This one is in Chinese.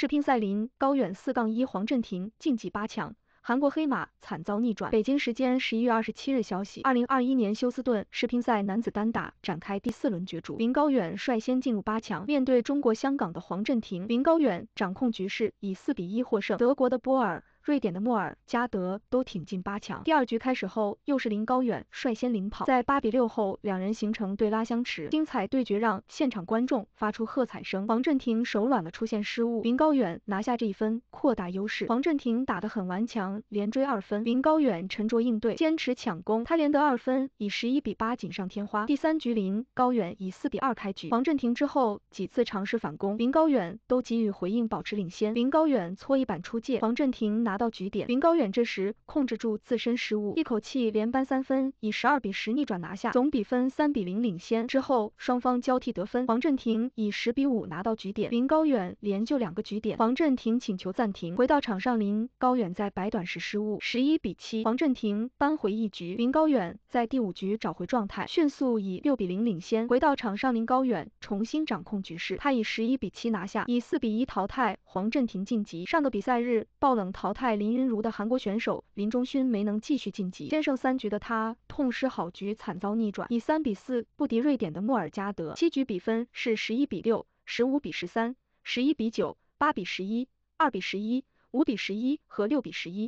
世乒赛林高远四杠一黄镇廷晋级八强，韩国黑马惨遭逆转。北京时间十一月二十七日消息，二零二一年休斯顿世乒赛男子单打展开第四轮角逐，林高远率先进入八强，面对中国香港的黄镇廷，林高远掌控局势，以四比一获胜。德国的波尔。瑞典的莫尔加德都挺进八强。第二局开始后，又是林高远率先领跑，在八比六后，两人形成对拉相持，精彩对决让现场观众发出喝彩声。黄镇廷手软了出现失误，林高远拿下这一分扩大优势。黄镇廷打得很顽强，连追二分，林高远沉着应对，坚持抢攻，他连得二分，以十一比八锦上添花。第三局林高远以四比二开局，黄镇廷之后几次尝试反攻，林高远都给予回应，保持领先。林高远搓衣板出界，黄镇廷拿。到局点，林高远这时控制住自身失误，一口气连扳三分，以十二比十逆转拿下，总比分三比零领先。之后双方交替得分，黄镇廷以十比五拿到局点，林高远连救两个局点，黄镇廷请求暂停，回到场上林高远在白短时失误，十一比七，黄镇廷扳回一局，林高远在第五局找回状态，迅速以六比零领先，回到场上林高远重新掌控局势，他以十一比七拿下，以四比一淘汰黄镇廷晋级。上个比赛日爆冷淘汰。在林昀儒的韩国选手林钟勋没能继续晋级，连胜三局的他痛失好局，惨遭逆转，以三比四不敌瑞典的莫尔加德。七局比分是十一比六、十五比十三、十一比九、八比十一、二比十一、五比十一和六比十一。